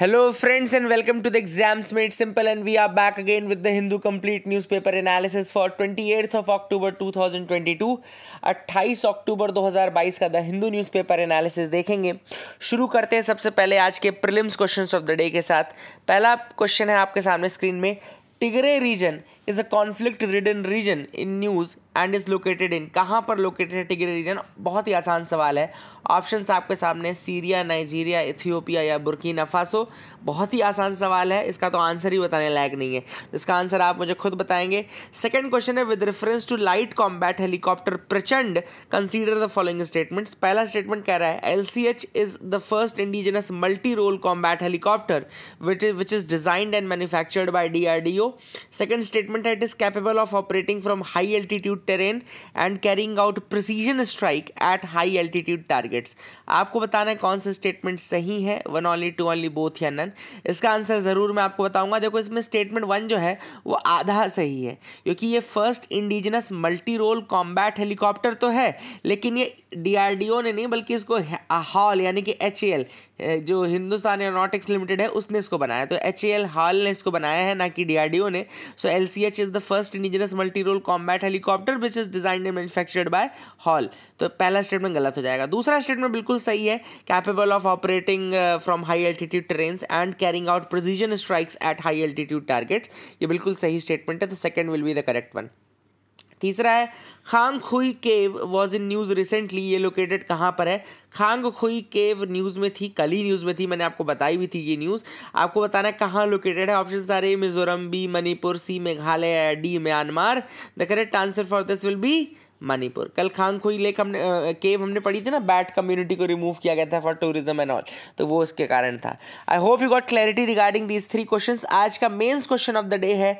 hello friends and welcome to the exams made simple and we are back again with the Hindu complete newspaper analysis for twenty eighth of October two thousand twenty two अट्ठाईस अक्टूबर दो हज़ार बाईस का the Hindu newspaper analysis देखेंगे शुरू करते हैं सबसे पहले आज के prelims question of the day के साथ पहला क्वेश्चन है आपके सामने स्क्रीन में Tigray region is a conflict ridden region in news and is located in कहाँ पर लोकेटेड है टिग्रे रीजन बहुत ही आसान सवाल है ऑप्शन आपके सामने सीरिया नाइजीरिया इथियोपिया या बुरकी नफासो बहुत ही आसान सवाल है इसका तो आंसर ही बताने लायक नहीं है तो इसका आंसर आप मुझे खुद बताएंगे सेकेंड क्वेश्चन है with reference to light combat helicopter Prachand consider the following statement पहला स्टेटमेंट कह रहा है L C H is the first indigenous multi role combat helicopter which is designed and manufactured by D R D O second statement है it is capable of operating from high altitude terrain and carrying out precision strike at high altitude targets आपको बताना है कौन सा statement सही है one only two only both या none इसका आंसर ज़रूर मैं आपको बताऊंगा देखो इसमें स्टेटमेंट वन जो है वो आधा सही है क्योंकि ये first indigenous multi role combat helicopter तो है लेकिन ये डी ने नहीं बल्कि इसको हॉल यानी कि एच जो हिंदुस्तान एरोनॉटिक्स लिमिटेड है उसने इसको बनाया तो एच ए एल हाल ने इसको बनाया है ना कि डी ने so L C H is the first indigenous multi role combat helicopter which is design and manufactured by HAL तो पहला स्टेटमेंट गलत हो जाएगा दूसरा स्टेटमेंट बिल्कुल सही है capable of operating from high altitude terrain and carrying out precision strikes at high altitude targets ये बिल्कुल सही स्टेटमेंट है तो second will be the correct one तीसरा है Khangkhui cave was in news recently ये लोकेटेड कहाँ पर है खांग खुई केव न्यूज़ में थी कल ही न्यूज़ में थी मैंने आपको बताई भी थी ये न्यूज़ आपको बताना है कहाँ लोकेटेड है ऑप्शन सारे Mizoram B Manipur C Meghalaya D Myanmar the correct answer for this will be Manipur कल खांग खुई लेक हमने केव हमने पढ़ी थी ना बैट कम्युनिटी को रिमूव किया गया था फॉर टूरिज्म एंड ऑल तो वो उसके कारण था I hope you got clarity regarding these three questions आज का mains question of the day है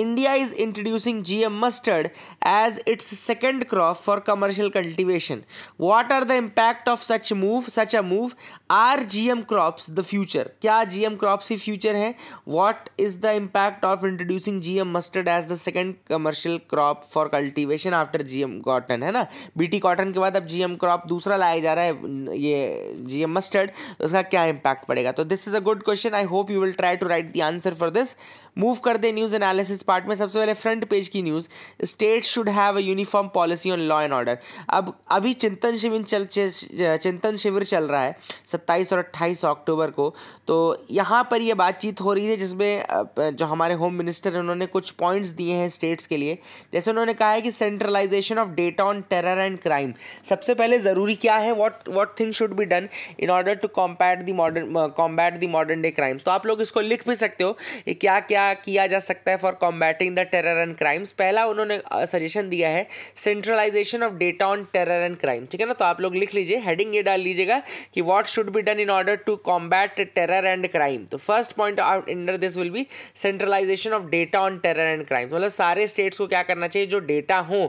India is introducing G M mustard as its second crop for commercial cultivation what are the impact of such move such a move are G M crops the future क्या G M crops ही future है what is the impact of introducing G M mustard as the second commercial crop for cultivation after G M cotton है ना B T cotton के बाद अब G M crop दूसरा लाया जा रहा है ये जी एम मस्टर्ड तो उसका क्या इम्पैक्ट पड़ेगा तो this is a good question I hope you will try to write the answer for this move कर दे न्यूज एनालिसिस पार्ट में सबसे पहले फ्रंट पेज की news state should have a uniform policy on law and order अब अभी चिंतन शिविर चल चिंतन शिविर चल रहा है सत्ताईस और अट्ठाईस अक्टूबर को तो यहाँ पर यह बातचीत हो रही है जिसमें जो हमारे होम मिनिस्टर हैं उन्होंने कुछ पॉइंट्स दिए हैं स्टेट्स के लिए जैसे उन्होंने कहा है कि centralisation of data on terror and crime सबसे पहले ज़रूरी क्या है what what thing should be done in order to combat the modern combat the modern day crimes तो आप लोग इसको लिख भी सकते हो कि क्या क्या किया जा सकता है for combating the terror and crimes पहला उन्होंने सजेशन दिया है centralisation of data on terror and crime ठीक है ना तो आप लोग लिख लीजिए हेडिंग ये डाल लीजिएगा कि what should be done in order to combat terror and crime तो first point out under this will be centralisation of data on terror and crime मतलब सारे स्टेट्स को क्या करना चाहिए जो डेटा हो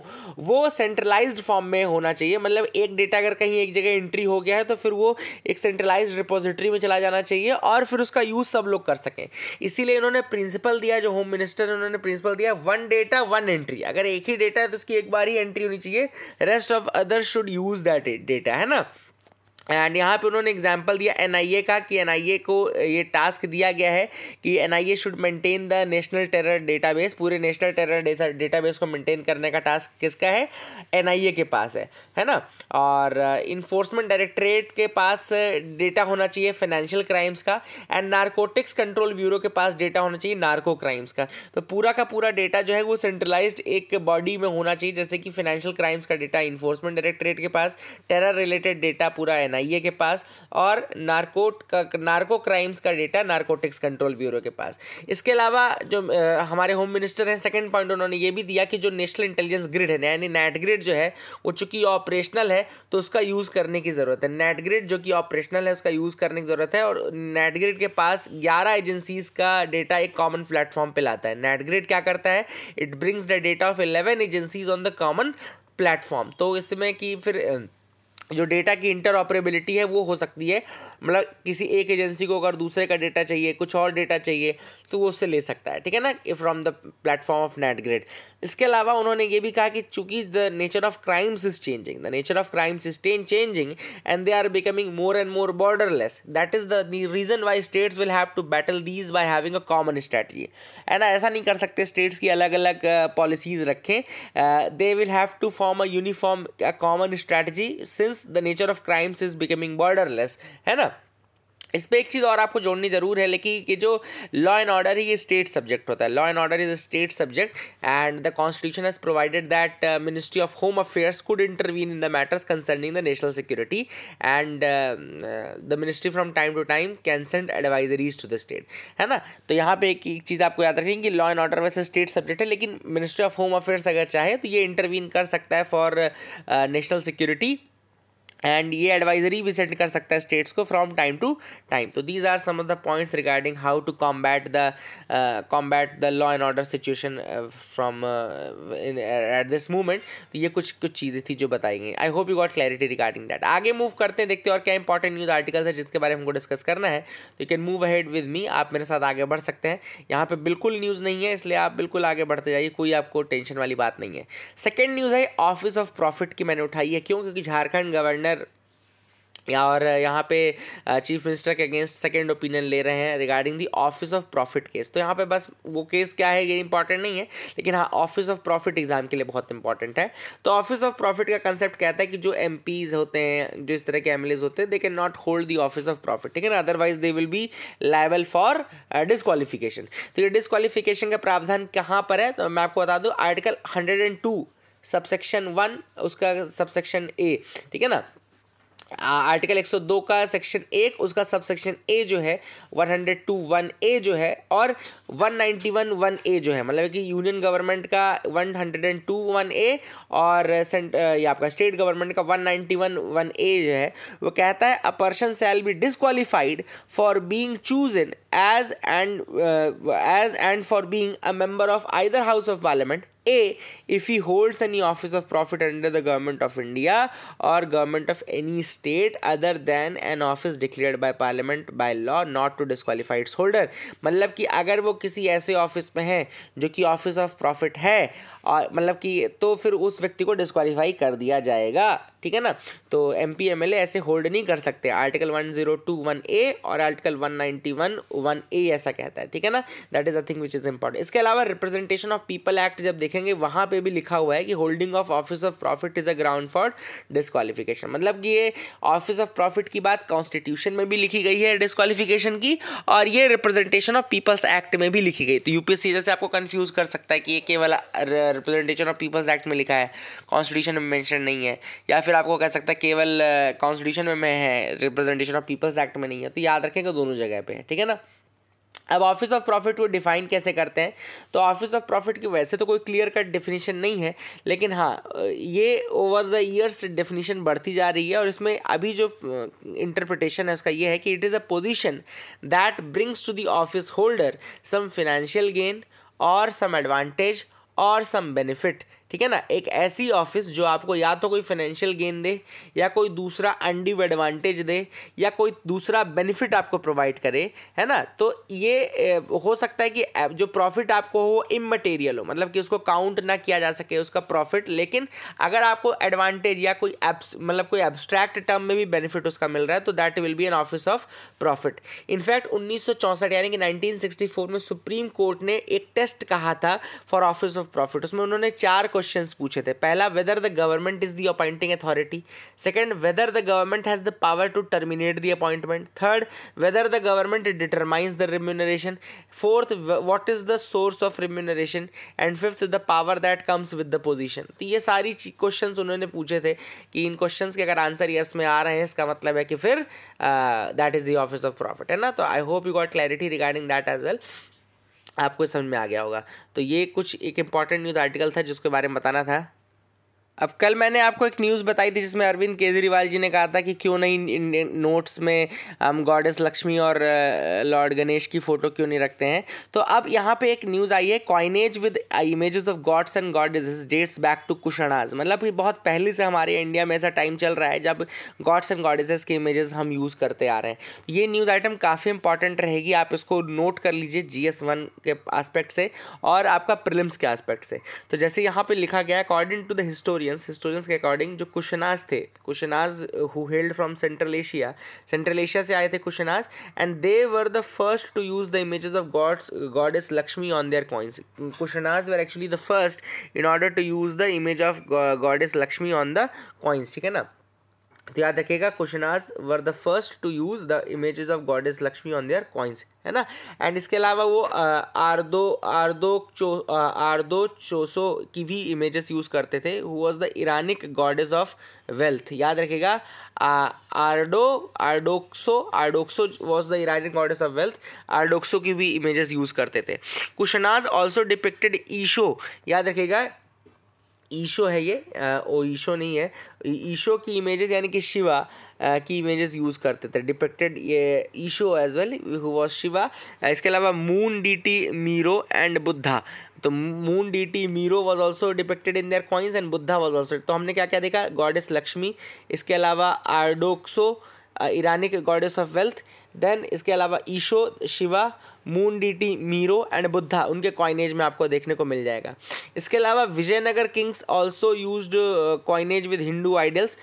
वो सेंट्रलाइज फॉर्म में होना चाहिए मतलब एक डेटा अगर कहीं एक जगह एंट्री हो गया है तो फिर वो एक सेंट्रलाइज रिपोजिटरी में चला जाना चाहिए और फिर उसका यूज़ सब लोग कर सकें इसीलिए इन्होंने प्रिंसिपल दिया जो होम मिनिस्टर उन्होंने उन्होंने प्रिंसिपल दिया वन डेटा वन एंट्री अगर एक ही डेटा है तो उसकी एक बार ही एंट्री होनी चाहिए rest of other should use that data है ना एंड यहाँ पे उन्होंने एग्जाम्पल दिया एनआईए का कि एनआईए को ये टास्क दिया गया है कि NIA should maintain the national terror database पूरे नेशनल टेरर डेटाबेस को मेंटेन करने का टास्क किसका है एनआईए के पास है है ना और इन्फोर्समेंट डायरेक्टरेट के पास डेटा होना चाहिए फाइनेंशियल क्राइम्स का एंड नारकोटिक्स कंट्रोल ब्यूरो के पास डेटा होना चाहिए नार्को क्राइम्स का तो पूरा का पूरा डेटा जो है वो सेंट्रलाइज्ड एक बॉडी में होना चाहिए जैसे कि फाइनेंशियल क्राइम्स का डेटा इन्फोर्समेंट डायरेक्टरेट के पास टेरर रिलेटेड डेटा पूरा एन के पास और नार्कोट का नार्को क्राइम्स का डेटा नार्कोटिक्स कंट्रोल ब्यूरो के पास इसके अलावा जो आ, हमारे होम मिनिस्टर हैं सेकेंड पॉइंट उन्होंने ये भी दिया कि जो नेशनल इंटेलिजेंस ग्रिड है यानी नेट ग्रिड जो है वो चूँकि ऑपरेशनल है है तो उसका यूज़ करने की ज़रूरत है नेटग्रिड जो कि ऑपरेशनल है उसका यूज़ करने की ज़रूरत है और नेटग्रिड के पास ग्यारह एजेंसीज का डेटा एक कॉमन प्लेटफॉर्म पर लाता है नेटग्रिड क्या करता है it brings the data of eleven agencies on the common platform तो इसमें कि फिर जो डेटा की इंटर ऑपरेबिलिटी है वो हो सकती है मतलब किसी एक एजेंसी को अगर दूसरे का डेटा चाहिए कुछ और डेटा चाहिए तो वो उससे ले सकता है ठीक है ना from the platform of NATGRID इसके अलावा उन्होंने ये भी कहा कि चूंकि the nature of crimes is changing the nature of crimes is ten changing and they are becoming more and more borderless that is the reason why states will have to battle these by having a common strategy है ना ऐसा नहीं कर सकते states की अलग अलग policies रखें they will have to form a uniform common strategy since the nature of crimes is becoming borderless है ना इस पर एक चीज़ और आपको जोड़नी जरूर है लेकिन कि जो लॉ एंड ऑर्डर ही स्टेट सब्जेक्ट होता है law and order is a state subject and the constitution has provided that ministry of home affairs could intervene in the matters concerning the national security and the ministry from time to time can send advisories to the state है ना तो यहाँ पे एक एक चीज़ आपको याद रखेंगे कि लॉ एंड ऑर्डर वैसे स्टेट सब्जेक्ट है लेकिन मिनिस्ट्री ऑफ होम अफेयर्स अगर चाहे तो ये इंटरवीन कर सकता है फॉर नेशनल सिक्योरिटी एंड ये एडवाइजरी भी सेंड कर सकता है स्टेट्स को फ्रॉम टाइम टू टाइम तो these are some of the points regarding how to combat the combat the law and order situation from at this movement तो ये कुछ कुछ चीज़ें थी जो बताई गई I hope you got clarity regarding that आगे मूव करते हैं देखते हैं और क्या इंपॉर्टेंट न्यूज़ आर्टिकल्स है जिसके बारे में हमको डिस्कस करना है तो you can move ahead with me आप मेरे साथ आगे बढ़ सकते हैं यहाँ पर बिल्कुल न्यूज़ नहीं है इसलिए आप बिल्कुल आगे बढ़ते जाइए कोई आपको टेंशन वाली बात नहीं है सेकेंड न्यूज़ है ऑफिस ऑफ प्रॉफिट की मैंने उठाई है क्यों क्योंकि झारखंड गवर्नर ओपिनियनर और यहाँ पे चीफ मिनिस्टर के अगेंस्ट सेकेंड ओपिनियन ले रहे हैं regarding the office of profit case तो यहाँ पे बस वो केस क्या है ये इंपॉर्टेंट नहीं है लेकिन हाँ ऑफिस ऑफ प्रॉफिट एग्जाम के लिए बहुत इंपॉर्टेंट है तो ऑफिस ऑफ प्रॉफिट का कंसेप्ट कहता है कि जो एम होते हैं जो इस तरह के एम होते हैं they can not hold the office of profit ठीक है ना otherwise they will be liable for disqualification तो ये डिसक्वालिफिकेशन का प्रावधान कहाँ पर है तो मैं आपको बता दूँ article hundred and two subsection one उसका सबसेक्शन ए ठीक है ना आर्टिकल 102 का सेक्शन एक उसका सब सेक्शन ए जो है 102 वन ए जो है और 191 वन ए जो है मतलब कि यूनियन गवर्नमेंट का 102 वन ए और सेंट ये आपका स्टेट गवर्नमेंट का 191 वन ए जो है वो कहता है a person shall be disqualified for being chosen as and as and for being a member of either house of parliament A if he holds any office of profit under the government of India और government of any state other than an office declare by parliament by law not to disqualified holder मतलब कि अगर वो किसी ऐसे office में है जो कि ऑफिस ऑफ प्रॉफिट है और मतलब कि तो फिर उस व्यक्ति को डिस्कालीफाई कर दिया जाएगा ठीक है ना तो M P M L A ऐसे होल्ड नहीं कर सकते article one zero two one A और article one ninety one one A ऐसा कहता है ठीक है ना that is a thing which is important इसके अलावा रिप्रेजेंटेशन ऑफ पीपल एक्ट जब देख देखेंगे वहां पे भी लिखा हुआ है कि holding of office of profit is a ground for disqualification मतलब कि ये ऑफिस ऑफ प्रॉफिट की बात कॉन्स्टिट्यूशन में भी लिखी गई है डिस्कालिफिकेशन की और ये रिप्रेजेंटेशन ऑफ पीपल्स एक्ट में भी लिखी गई तो यूपीएससी जैसे आपको कंफ्यूज कर सकता है कि ये केवल रिप्रेजेंटेशन ऑफ पीपल्स एक्ट में लिखा है कॉन्स्टिट्यूशन में मैंशन नहीं है या फिर आपको कह सकता है केवल कॉन्स्टिट्यूशन में है रिप्रेजेंटेशन ऑफ पीपल्स एक्ट में नहीं है तो याद रखेंगे दोनों जगह पर ठीक है ना अब ऑफिस ऑफ प्रॉफिट को डिफाइन कैसे करते हैं तो ऑफिस ऑफ प्रॉफिट की वैसे तो कोई क्लियर कट डेफिनेशन नहीं है लेकिन हाँ ये ओवर द ईयर्स डेफिनेशन बढ़ती जा रही है और इसमें अभी जो इंटरप्रिटेशन है उसका ये है कि it is a position that brings to the office holder some financial gain और सम एडवांटेज और सम बेनिफिट ठीक है ना एक ऐसी ऑफिस जो आपको या तो कोई फाइनेंशियल गेन दे या कोई दूसरा अनड्यू एडवांटेज दे या कोई दूसरा बेनिफिट आपको प्रोवाइड करे है ना तो ये हो सकता है कि जो प्रॉफिट आपको हो वो इमटेरियल हो मतलब कि उसको काउंट ना किया जा सके उसका प्रॉफिट लेकिन अगर आपको एडवांटेज या कोई मतलब कोई एब्स्ट्रैक्ट टर्म में भी बेनिफिट उसका मिल रहा है तो that will be an office of profit in fact उन्नीस यानी कि नाइनटीन में सुप्रीम कोर्ट ने एक टेस्ट कहा था फॉर ऑफिस ऑफ प्रॉफिट उसमें उन्होंने चार क्वेश्चन पूछे थे पहला whether the government is the appointing authority second whether the government has the power to terminate the appointment third whether the government determines the remuneration fourth what is the source of remuneration and fifth the power that comes with the position तो ये सारी question उन्होंने पूछे थे कि इन question के अगर answer yes में आ रहे हैं इसका मतलब है कि फिर that is the office of profit है ना तो I hope you got clarity regarding that as well आपको समझ में आ गया होगा तो ये कुछ एक इम्पॉर्टेंट न्यूज़ आर्टिकल था जिसके बारे में बताना था अब कल मैंने आपको एक न्यूज़ बताई थी जिसमें अरविंद केजरीवाल जी ने कहा था कि क्यों नहीं नोट्स में हम गॉडेस लक्ष्मी और लॉर्ड uh, गणेश की फ़ोटो क्यों नहीं रखते हैं तो अब यहाँ पे एक न्यूज़ आई है coinage with images of gods and goddess dates back to Kushanas मतलब कि बहुत पहले से हमारे इंडिया में ऐसा टाइम चल रहा है जब गॉड्स एंड गॉडेजेस के इमेजेस हम यूज़ करते आ रहे हैं तो ये न्यूज़ आइटम काफ़ी इंपॉर्टेंट रहेगी आप इसको नोट कर लीजिए जी के आस्पेक्ट से और आपका प्रिलिम्स के आस्पेक्ट से तो जैसे यहाँ पर लिखा गया according to the historian historians historians के अकॉर्डिंग जो कुशनाज थे Kushanas who held from Central Asia Central Asia से आए थे Kushanas and they were the first to use the images of gods goddess Lakshmi on their coins Kushanas were actually the first in order to use the image of goddess Lakshmi on the coins ठीक है ना तो याद रखिएगा Kushanas were the first to use the images of goddess Lakshmi on their coins है ना and इसके अलावा वो आर्दो आर्दो चो आर्दो चोसो की भी इमेजेस यूज़ करते थे who was the Iranic goddess of wealth याद रखेगा आर्डो Ardoxsho Ardoxsho was the Iranic goddess of wealth Ardoxsho की भी इमेजेस यूज़ करते थे कुशनाज ऑल्सो डिपिक्टेड ईशो याद रखेगा ईशो है ये ओ ईशो नहीं है ईशो की इमेजेस यानी कि शिवा की इमेजेस यूज़ करते थे डिपेक्टेड ये Oesho as well who was Shiva इसके अलावा moon deity Miiro and Buddha तो moon deity Miiro was also depicted in their coins and Buddha was also तो हमने क्या क्या देखा गॉडेस लक्ष्मी इसके अलावा Ardoxsho Iranic goddess of wealth then इसके अलावा Oesho Shiva moon deity Miiro and Buddha उनके कॉइनेज में आपको देखने को मिल जाएगा इसके अलावा Vijayanagar kings also use coinage with Hindu idols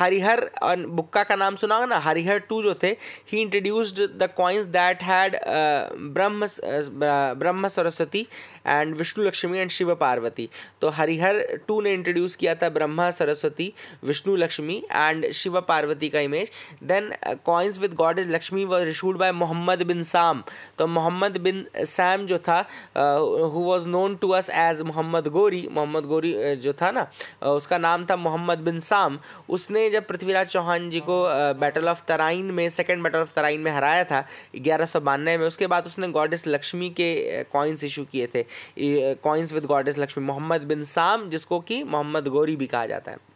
Harihara Bukka का नाम सुना होगा ना हरिहर टू जो थे ही introduced the coins that had Brahma Brahma Saraswati and Vishnu Lakshmi and Shiva Parvati तो हरिहर टू ने इंट्रोड्यूस किया था ब्रह्मा सरस्वती विष्णु लक्ष्मी एंड शिव पार्वती का image then coins with god is Lakshmi was reissued by Mohammad bin Sam तो मोहम्मद बिन सैम जो था who was known to us as Mohammad Ghori Mohammad गोरी जो था ना uh, उसका नाम था मोहम्मद बिन साम उसने जब पृथ्वीराज चौहान जी को बैटल ऑफ तराइन में सेकेंड बैटल ऑफ तराइन में हराया था ग्यारह सौ बानवे में उसके बाद उसने गॉडेस लक्ष्मी के कॉइन्स uh, इशू किए थे coins with goddess Lakshmi Mohammad bin Sam जिसको कि मोहम्मद गौरी भी कहा जाता है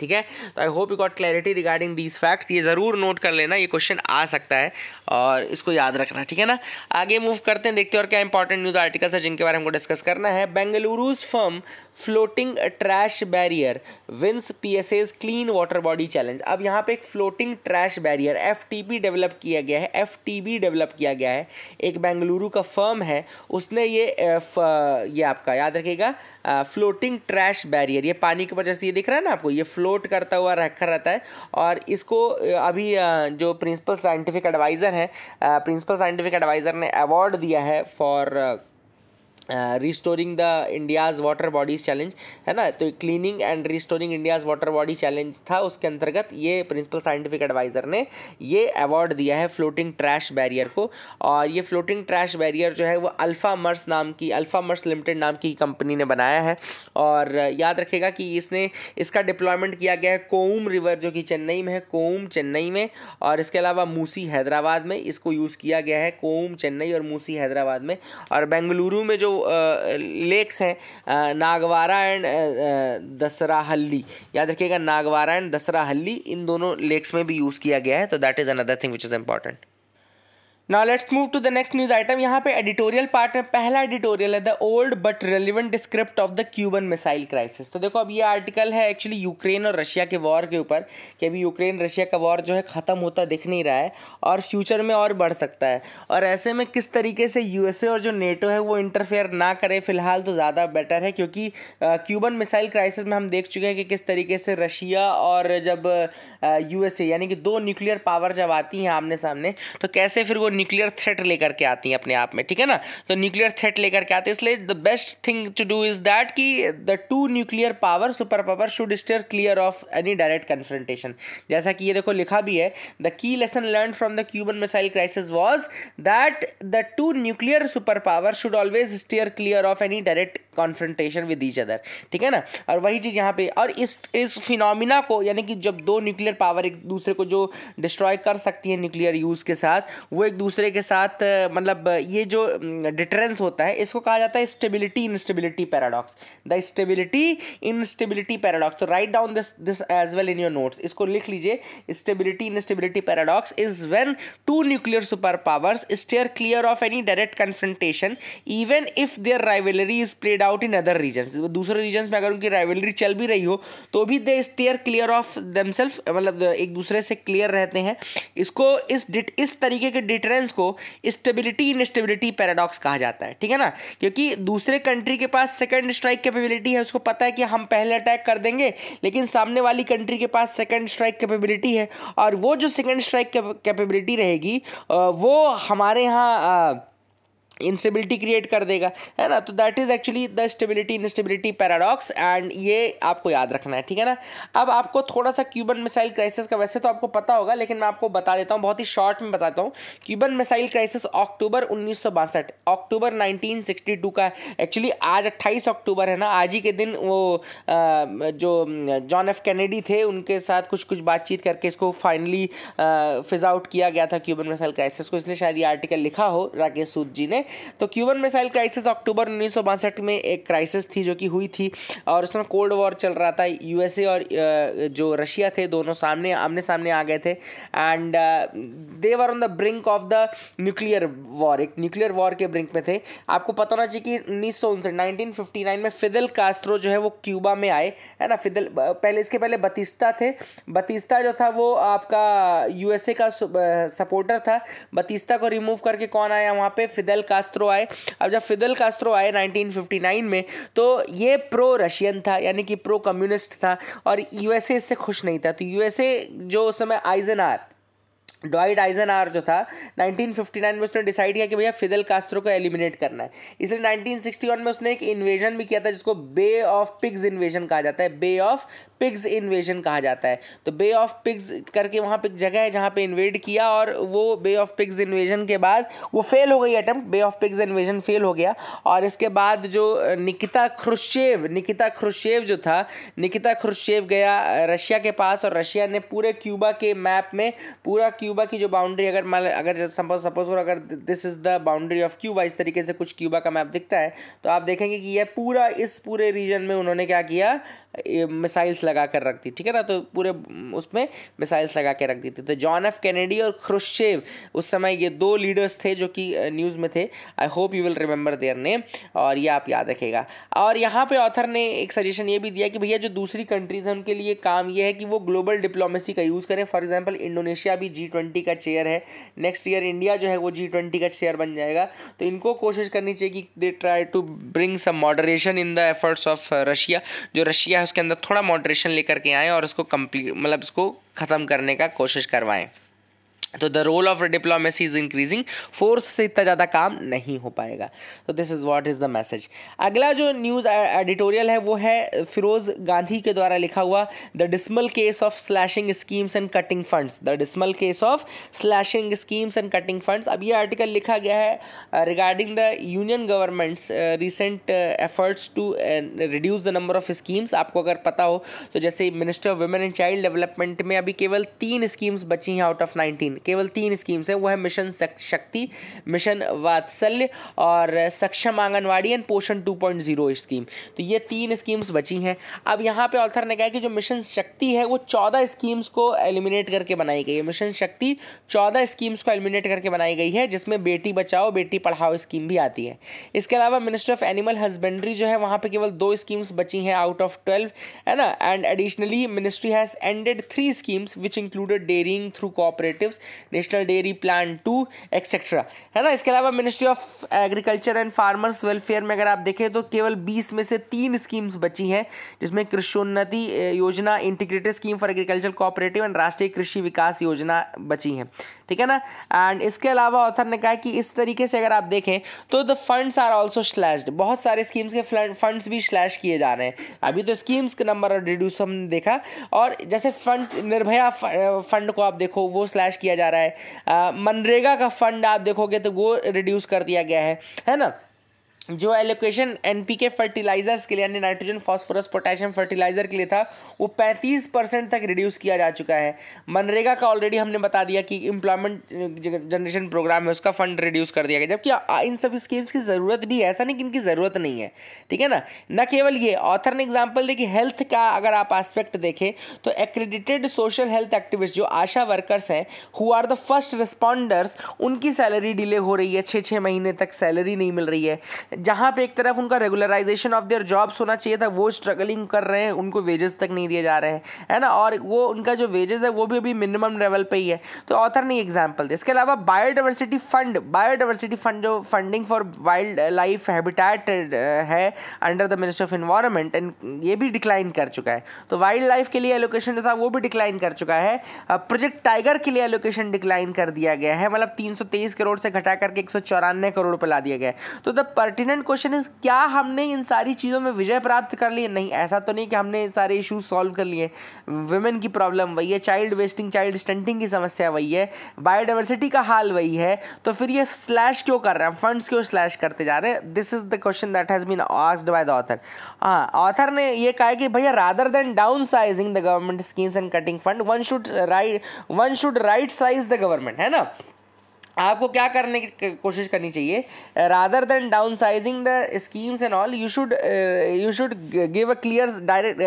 ठीक है तो I hope you got clarity regarding these facts ये ज़रूर नोट कर लेना ये क्वेश्चन आ सकता है और इसको याद रखना ठीक है ना आगे मूव करते हैं देखते हैं और क्या इंपॉर्टेंट न्यूज़ आर्टिकल्स है जिनके बारे में हमको डिस्कस करना है Bengaluru's firm floating trash barrier wins P S as clean water body challenge अब यहाँ पे एक floating trash barrier F T B develop किया गया है एफ़ टी बी डेवलप किया गया है एक बेंगलुरु का फर्म है उसने ये एफ, ये आपका याद रखेगा फ्लोटिंग ट्रैश बैरियर ये पानी के ऊपर जैसे ये दिख रहा है ना आपको ये फ्लोट करता हुआ रखा रहता है और इसको अभी जो प्रिंसिपल साइंटिफिक एडवाइज़र है प्रिंसिपल साइंटिफिक एडवाइज़र ने अवार्ड दिया है for restoring the India's water bodies challenge है ना तो cleaning and restoring India's water body challenge था उसके अंतर्गत ये प्रिंसिपल साइंटिफिक एडवाइज़र ने ये अवार्ड दिया है फ्लोटिंग ट्रैश बैरियर को और ये फ्लोटिंग ट्रैश बैरियर जो है वो अल्फ़ा मर्स नाम की अल्फ़ा मर्स लिमिटेड नाम की कंपनी ने बनाया है और याद रखेगा कि इसने इसका डिप्लॉयमेंट किया गया है कोम रिवर जो कि चेन्नई में है कोम चेन्नई में और इसके अलावा मूसी हैदराबाद में इसको यूज़ किया गया है कोम चेन्नई और मूसी हैदराबाद में और बेंगलुरु में जो लेक्स हैं नागवारा एंड दसरा हल्ली याद रखिएगा नागवारा एंड दसरा हल्ली इन दोनों लेक्स में भी यूज़ किया गया है तो that is another thing which is important now let's move to the next news item यहाँ पे एडिटोरियल पार्ट में पहला एडिटोरियल है the old but relevant descript of the Cuban missile crisis तो देखो अब ये आर्टिकल है एक्चुअली यूक्रेन और रशिया के वॉर के ऊपर कि अभी यूक्रेन रशिया का वॉर जो है ख़त्म होता दिख नहीं रहा है और फ्यूचर में और बढ़ सकता है और ऐसे में किस तरीके से यू और जो नेटो है वो इंटरफेयर ना करे फिलहाल तो ज़्यादा बेटर है क्योंकि क्यूबन मिसाइल क्राइसिस में हम देख चुके हैं कि किस तरीके से रशिया और जब यू यानी कि दो न्यूक्लियर पावर जब आती हैं आमने सामने तो कैसे फिर वो न्यूक्लियर थ्रेट लेकर के आती हैं अपने आप में ठीक है ना तो न्यूक्लियर थ्रेट लेकर के आती है इसलिए the best thing to do is that कि the two nuclear power super power should steer clear of any direct confrontation जैसा कि ये देखो लिखा भी है the key lesson learn from the Cuban missile crisis was that the two nuclear super power should always steer clear of any direct confrontation with each other ठीक है ना और वही चीज़ यहाँ पे और इस इस फिनोमिना को यानी कि जब दो न्यूक्लियर पावर एक दूसरे को जो डिस्ट्रॉय कर सकती है न्यूक्लियर यूज़ के साथ वो एक दूसरे के साथ मतलब ये जो डिटरेंस होता है इसको कहा जाता है stability instability paradox the stability instability paradox तो right down this this as well in your notes इसको लिख लीजिए stability instability paradox is when two nuclear super powers steer clear of any direct confrontation even if their rivalry is played out out in other region दूसरे region में अगर उनकी rivalry चल भी रही हो तो भी they steer clear of themselves मतलब एक दूसरे से क्लियर रहते हैं इसको इस डिट इस तरीके के डिटरेंस को स्टेबिलिटी इन स्टेबिलिटी पैराडॉक्स कहा जाता है ठीक है ना क्योंकि दूसरे कंट्री के पास सेकेंड स्ट्राइक कैपेबिलिटी है उसको पता है कि हम पहले अटैक कर देंगे लेकिन सामने वाली कंट्री के पास सेकेंड स्ट्राइक कैपेबिलिटी है और वो जो सेकेंड स्ट्राइक कैपेबिलिटी रहेगी वो हमारे यहाँ इंस्टेबिलिटी क्रिएट कर देगा है ना तो that is actually the stability instability paradox and ये आपको याद रखना है ठीक है ना अब आपको थोड़ा सा क्यूबन मिसाइल क्राइसिस का वैसे तो आपको पता होगा लेकिन मैं आपको बता देता हूँ बहुत ही शॉर्ट में बताता हूँ क्यूबन मिसाइल क्राइसिस अक्टूबर उन्नीस अक्टूबर नाइनटीन का एक्चुअली आज अट्ठाईस अक्टूबर है ना आज ही के दिन वो आ, जो जॉन एफ कैनेडी थे उनके साथ कुछ कुछ बातचीत करके इसको फाइनली फिज आउट किया गया था क्यूबन मिसाइल क्राइसिस को इसलिए शायद ये आर्टिकल लिखा हो राकेश सूद जी ने तो क्यूबन मिसाइल क्राइसिस अक्टूबर उन्नीस में एक क्राइसिस थी जो कि हुई थी और उसमें कोल्ड वॉर चल रहा था यूएसए और जो रशिया थे दोनों सामने आमने सामने आ गए थे and they were on the brink of the nuclear war एक न्यूक्लियर वॉर के ब्रिंक में थे आपको पता होना चाहिए कि उन्नीस सौ में फिदल कास्त्रो जो है वो क्यूबा में आए है ना फिदल पहले इसके पहले बतिस्ता थे बतिस्ता जो था वो आपका यूएसए का सपोर्टर था बतिस्ता को रिमूव करके कौन आया वहाँ पे फिदल का कास्त्रो आए अब जब फिदल कास्त्रो आए 1959 में तो ये प्रो रशियन था यानी कि प्रो कम्युनिस्ट था और यूएसए इससे खुश नहीं था तो यूएसए जो उस समय आइजन आर डॉइड आइजन आर जो था 1959 में उसने डिसाइड किया कि भैया फिदल कास्त्रो को एलिमिनेट करना है इसलिए 1961 में उसने एक इन्वेजन भी किया था जिसको बे ऑफ पिग्स इन्वेजन कहा जाता है बे ऑफ पिग्स इन्वेजन कहा जाता है तो बे ऑफ पिग्स करके वहाँ पे जगह है जहाँ पे इन्वेड किया और वो बे ऑफ पिग्स इन्वेजन के बाद वो फेल हो गई attempt bay of pigs invasion fail हो गया और इसके बाद जो निकिता ख्रुशेव निकिता ख्रुशेव जो था निकिता ख्रुशेव गया रशिया के पास और रशिया ने पूरे क्यूबा के मैप में पूरा क्यूबा क्यूबा की जो बाउंड्री अगर मान अगर सपोज सपोज करो अगर this is the boundary of Cuba इस तरीके से कुछ क्यूबा का मैप दिखता है तो आप देखेंगे कि यह पूरा इस पूरे रीजन में उन्होंने क्या किया मिसाइल्स लगा कर रख दी ठीक है ना तो पूरे उसमें मिसाइल्स लगा के रख दी थी तो जॉन एफ कैनेडी और क्रुशेव उस समय ये दो लीडर्स थे जो कि न्यूज़ में थे I hope you will remember their name और ये आप याद रखेगा और यहाँ पे ऑथर ने एक सजेशन ये भी दिया कि भैया जो दूसरी कंट्रीज़ हैं उनके लिए काम ये है कि वो ग्लोबल डिप्लोमेसी का यूज़ करें फॉर एग्जाम्पल इंडोनेशिया भी जी ट्वेंटी का चेयर है नेक्स्ट ईयर इंडिया जो है वो जी ट्वेंटी का चेयर बन जाएगा तो इनको कोशिश करनी चाहिए कि they try to bring some moderation in the efforts of Russia जो रशिया है उसके अंदर थोड़ा मॉडरेशन लेकर के आएँ और उसको कम्प्लीट मतलब उसको ख़त्म करने का कोशिश करवाएँ तो the role of diplomacy is increasing force से इतना ज़्यादा काम नहीं हो पाएगा तो this is what is the message अगला जो न्यूज़ एडिटोरियल है वो है फिरोज़ गांधी के द्वारा लिखा हुआ the dismal case of slashing schemes and cutting funds the dismal case of slashing schemes and cutting funds अब ये आर्टिकल लिखा गया है regarding the union government's recent efforts to reduce the number of schemes आपको अगर पता हो तो जैसे minister of women and child development में अभी केवल तीन स्कीम्स बची हैं आउट ऑफ नाइनटीन केवल तीन स्कीम्स हैं वो है मिशन शक्ति मिशन वात्सल्य और सक्षम आंगनवाड़ी एंड पोषण 2.0 स्कीम तो ये तीन स्कीम्स बची हैं अब यहाँ पे ऑथर ने कहा कि जो मिशन शक्ति है वो चौदह स्कीम्स को एलिमिनेट करके बनाई गई है मिशन शक्ति चौदह स्कीम्स को एलिमिनेट करके बनाई गई है जिसमें बेटी बचाओ बेटी पढ़ाओ स्कीम भी आती है इसके अलावा मिनिस्ट्री ऑफ एनिमल हस्बेंड्री जो है वहाँ पर केवल दो स्कीम्स बची हैं आउट ऑफ ट्वेल्व है ना and additionally ministry has ended three schemes which included dairying through cooperatives national dairy plan two etcetera है ना इसके अलावा ministry of agriculture and farmers welfare में अगर आप देखें तो केवल बीस में से तीन स्कीम्स बची हैं जिसमें Krishonnati Yojana integrated scheme for agriculture cooperative and Rashtriya Krishi विकास योजना बची हैं ठीक है ना एंड इसके अलावा ऑथर ने कहा कि इस तरीके से अगर आप देखें तो the funds are also slashed बहुत सारे स्कीम्स के फंड्स भी स्लैश किए जा रहे हैं अभी तो स्कीम्स के नंबर और रिड्यूस हमने देखा और जैसे फंड्स निर्भया फंड को आप देखो वो स्लैश किया जा रहा है मनरेगा का फंड आप देखोगे तो वो रिड्यूस कर दिया गया है है ना जो एलोकेशन एनपीके फर्टिलाइजर्स के लिए यानी नाइट्रोजन फास्फोरस पोटेशियम फर्टिलाइजर के लिए था वो 35 परसेंट तक रिड्यूस किया जा चुका है मनरेगा का ऑलरेडी हमने बता दिया कि इम्प्लॉयमेंट जनरेशन प्रोग्राम है उसका फंड रिड्यूस कर दिया गया जबकि इन सब स्कीम्स की ज़रूरत भी है ऐसा नहीं कि इनकी ज़रूरत नहीं है ठीक है ना न केवल ये ऑथर ने एग्जाम्पल देखिए हेल्थ का अगर आप आस्पेक्ट देखें तो एक्रेडिटेड सोशल हेल्थ एक्टिविस्ट जो आशा वर्कर्स हैं who are the first responders उनकी सैलरी डिले हो रही है छः छः महीने तक सैलरी नहीं मिल रही है जहाँ पे एक तरफ उनका रेगुलराइजेशन ऑफ देयर जॉब्स होना चाहिए था वो स्ट्रगलिंग कर रहे हैं उनको वेजेस तक नहीं दिए जा रहे हैं है ना और वो उनका जो वेजेस है वो भी अभी मिनिमम लेवल पे ही है तो ऑथर ने एग्जाम्पल दिया इसके अलावा बायोडाइवर्सिटी फंड बायोडाइवर्सिटी फंड जो funding for wild life habitat है under the ministry of environment and ये भी डिक्लाइन कर चुका है तो वाइल्ड लाइफ के लिए एलोकेशन जो था वो भी डिक्लाइन कर चुका है प्रोजेक्ट टाइगर के लिए एलोकेशन डिक्लाइन कर दिया गया है मतलब तीन करोड़ से घटा करके एक करोड़ पर ला दिया गया है तो the pertinent important question is क्या हमने इन सारी चीज़ों में विजय प्राप्त कर लिए नहीं ऐसा तो नहीं कि हमने सारे इशूज सॉल्व कर लिए वुमेन की प्रॉब्लम वही है चाइल्ड वेस्टिंग चाइल्ड स्टंटिंग की समस्या वही है बायोडाइवर्सिटी का हाल वही है तो फिर ये स्लैश क्यों कर रहे हैं फंड्स क्यों स्लैश करते जा रहे हैं this is the question that has been asked by the author हाँ ऑथर ने ये कहा कि भैया rather than down sizing the government schemes and cutting fund one should right one should right size the government है ना आपको क्या करने की कोशिश करनी चाहिए rather than down sizing the schemes and all you should you should give a clear direct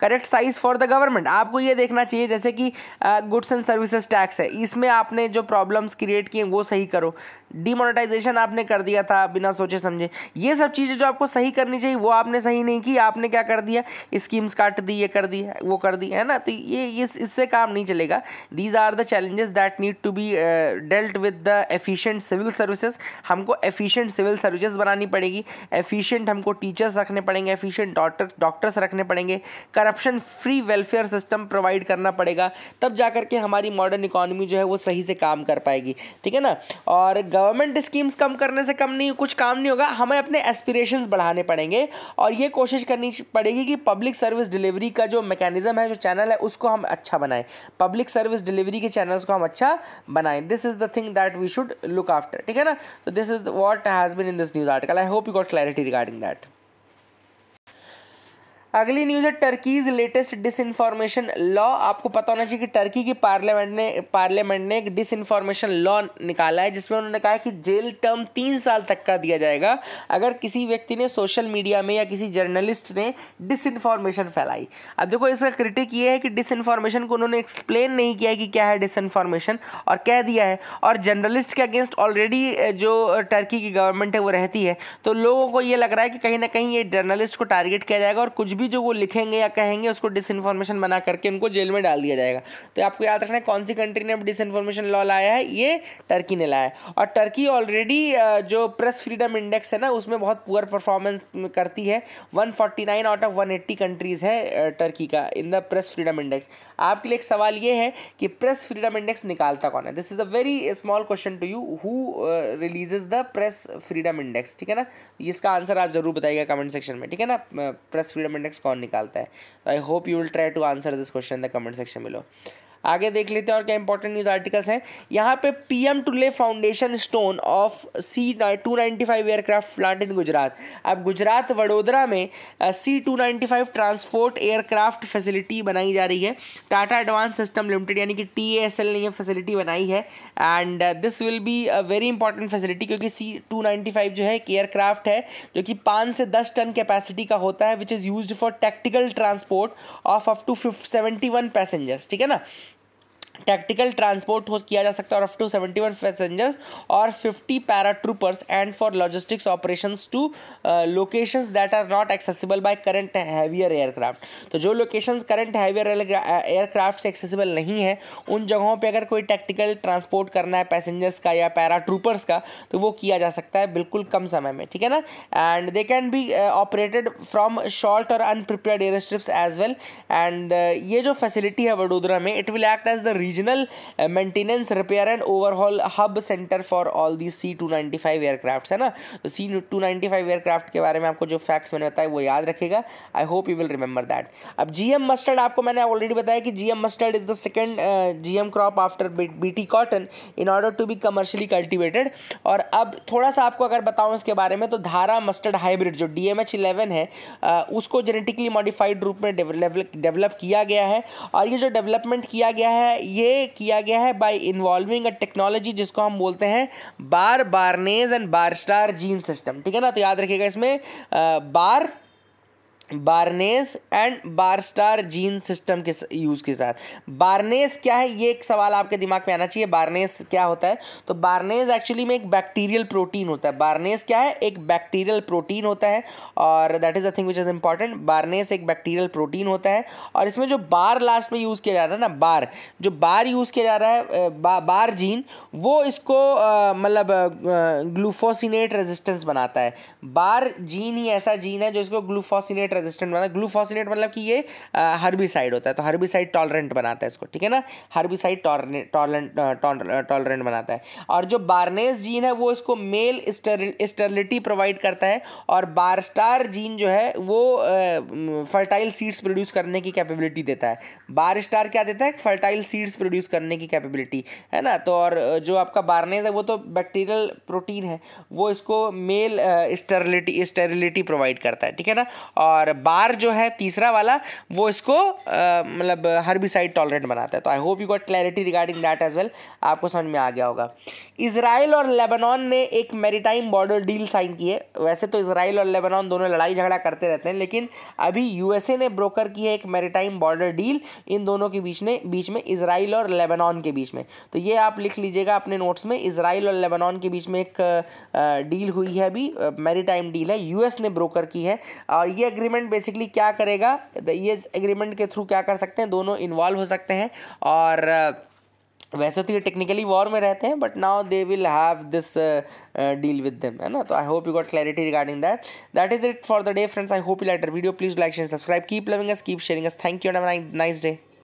correct size for the government आपको ये देखना चाहिए जैसे कि गुड्स एंड सर्विसेज टैक्स है इसमें आपने जो प्रॉब्लम्स क्रिएट किए वो सही करो डिमोनेटाइजेशन आपने कर दिया था बिना सोचे समझे ये सब चीज़ें जो आपको सही करनी चाहिए वो आपने सही नहीं की आपने क्या कर दिया स्कीम्स काट दी ये कर दी वो कर दी है ना तो ये इस इससे काम नहीं चलेगा these are the challenges that need to be dealt with the efficient civil services हमको एफिशिएंट सिविल सर्विसेज बनानी पड़ेगी एफिशिएंट हमको टीचर्स रखने पड़ेंगे एफिशिएंट डॉक्टर्स डॉक्टर्स रखने पड़ेंगे corruption free welfare system provide करना पड़ेगा तब जा करके हमारी मॉडर्न इकोनॉमी जो है वो सही से काम कर पाएगी ठीक है ना और गवर्नमेंट स्कीम्स कम करने से कम नहीं कुछ काम नहीं होगा हमें अपने एस्पिरेशंस बढ़ाने पड़ेंगे और ये कोशिश करनी पड़ेगी कि पब्लिक सर्विस डिलीवरी का जो मैकेनिज्म है जो चैनल है उसको हम अच्छा बनाएं पब्लिक सर्विस डिलीवरी के चैनल्स को हम अच्छा बनाएं this is the thing that we should look after ठीक है ना तो this is what has been in this news article I hope you got clarity regarding that अगली न्यूज़ है Turkey's latest disinformation law आपको पता होना चाहिए कि टर्की की पार्लियामेंट ने पार्लियामेंट ने एक डिस इन्फॉर्मेशन लॉ निकाला है जिसमें उन्होंने कहा कि जेल टर्म तीन साल तक का दिया जाएगा अगर किसी व्यक्ति ने सोशल मीडिया में या किसी जर्नलिस्ट ने डिस इन्फॉर्मेशन फैलाई अब देखो इसका क्रिटिक ये है कि डिस इन्फॉर्मेशन को उन्होंने एक्सप्लेन नहीं किया है कि क्या है डिस इन्फॉर्मेशन और कह दिया है और जर्नलिस्ट के अगेंस्ट ऑलरेडी जो टर्की की गवर्नमेंट है वो रहती है तो लोगों को ये लग रहा है कि कहीं ना कहीं ये जर्नलिस्ट को टारगेट किया जाएगा और कुछ भी जो वो लिखेंगे या कहेंगे उसको डिसइंफॉर्मेशन बना करके उनको जेल में डाल दिया जाएगा तो आपको याद रखना है कौन सी कंट्री ने अब डिसइंफॉर्मेशन लॉ लाया है ये टर्की ने लाया है और टर्की ऑलरेडी जो प्रेस फ्रीडम इंडेक्स है ना उसमें बहुत पुअर परफॉर्मेंस करती है 149 आउट ऑफ 180 कंट्रीज़ है टर्की का in the press freedom index आपके लिए एक सवाल ये है कि प्रेस फ्रीडम इंडेक्स निकालता कौन है this is a very small question to you who releases the press freedom index ठीक है ना इसका आंसर आप ज़रूर बताइएगा कमेंट सेक्शन में ठीक है ना प्रेस फ्रीडम इंडेक्स इंडेक्स कौन निकालता है I hope you will try to answer this question the comment section मिलो आगे देख लेते हैं और क्या इंपॉर्टेंट न्यूज़ आर्टिकल्स हैं यहाँ पे PM M lay foundation stone of C two ninety five aircraft plant in Gujarat अब गुजरात वडोदरा में C two ninety five transport aircraft facility बनाई जा रही है टाटा एडवांस सिस्टम लिमिटेड यानी कि टी एस एल ने यह फैसिलिटी बनाई है and this will be a very important facility क्योंकि सी टू नाइन्टी फाइव जो है एक एयरक्राफ्ट है जो कि पाँच से दस टन कैपेसिटी का होता है which is use for tactical transport of up to seventy one passengers ठीक है ना टैक्टिकल ट्रांसपोर्ट होस्ट किया जा सकता है और up to seventy one passengers और fifty paratroopers and for logistics operation to location that are not accessible by current heavier aircraft तो जो लोकेशन करंट हैवियर एयरक्राफ्ट से एक्सेसिबल नहीं है उन जगहों पर अगर कोई टैक्टिकल ट्रांसपोर्ट करना है पैसेंजर्स का या पैरा ट्रूपर्स का तो वो किया जा सकता है बिल्कुल कम समय में ठीक है ना and they can be operated from short और unprepared air strips as well and ये जो फैसिलिटी है वडोदरा में it will act as the regional maintenance repair and overhaul hub centre for all the C two ninety five aircraft है ना तो C two ninety five aircraft के बारे में आपको जो फैक्ट्स मैंने बताया वो याद रखेगा I hope you will remember that अब जी एम मस्टर्ड आपको मैंने ऑलरेडी बताया कि G M mustard is the second G M crop after B T cotton in order to be commercially cultivated और अब थोड़ा सा आपको अगर बताऊँ इसके बारे में तो धारा मस्टर्ड हाइब्रिड जो डी एम एच इलेवन है uh, उसको जेनेटिकली मॉडिफाइड रूप में डेवलप किया गया है और ये जो डेवलपमेंट किया गया है ये किया गया है बाय इन्वॉल्विंग अ टेक्नोलॉजी जिसको हम बोलते हैं bar barnase and barstar gene system ठीक है ना तो याद रखिएगा इसमें आ, bar barnase and barstar gene system के यूज़ के साथ बारनेस क्या है ये एक सवाल आपके दिमाग में आना चाहिए बारनेस क्या होता है तो बारनेस एक्चुअली में एक बैक्टीरियल प्रोटीन होता है बारनेस क्या है एक बैक्टीरियल प्रोटीन होता है और that is a thing which is important barnase एक बैक्टीरियल प्रोटीन होता है और इसमें जो बार लास्ट में यूज़ किया जा रहा है ना बार जो बार यूज़ किया जा रहा है बा, बार जीन वो इसको मतलब ग्लूफोसिनेट रेजिस्टेंस बनाता है बार जीन ही ऐसा जीन है जो इसको ग्लूफोसिनेट रेजिस्टेंट बनाता है ग्लूफोसिनेट मतलब कि ये हर्बिसाइड होता है तो हर्बिसाइड टॉलरेंट बनाता है इसको ठीक है ना हर्बिसाइड टॉलरेंट टॉलरेंट बनाता है और जो बारनेस जीन है वो इसको मेल स्टर्लिटी प्रोवाइड करता है और बारस्टार जीन जो है वो फर्टाइल सीड्स प्रोड्यूस करने की कैपेबिलिटी देता है बारस्टार क्या देता है फर्टाइल सीड्स प्रोड्यूस करने की कैपेबिलिटी है ना तो और जो आपका बारनेस है वो तो बैक्टीरियल प्रोटीन है वो इसको मेल स्टर्लिटी स्टेरिलिटी प्रोवाइड करता है ठीक है ना और और बार जो है तीसरा वाला वो इसको मतलब हर्बिसाइड टॉलरेंट बनाता है तो I hope you got clarity regarding that as well आपको समझ में आ गया होगा इसराइल और लेबनान ने एक मेरीटाइम बॉर्डर डील साइन की है वैसे तो इसराइल और लेबनान दोनों लड़ाई झगड़ा करते रहते हैं लेकिन अभी यूएसए ने ब्रोकर की है एक मेरीटाइम बॉर्डर डील इन दोनों के बीच में बीच में इसराइल और लेबनान के बीच में तो ये आप लिख लीजिएगा अपने नोट्स में इसराइल और लेबनान के बीच में एक डील हुई है अभी मेरी डील है यूएस ने ब्रोकर की है और ये एग्रीमेंट एग्रीमेंट बेसिकली क्या करेगा ये एग्रीमेंट के थ्रू क्या कर सकते हैं दोनों इन्वॉल्व हो सकते हैं और uh, वैसे तो ये टेक्निकली वॉर में रहते हैं but now they will have this deal with them है ना तो I hope you got clarity regarding that that is it for the day friends I hope you लाइटर video please like share subscribe keep loving us keep sharing us thank you and nice day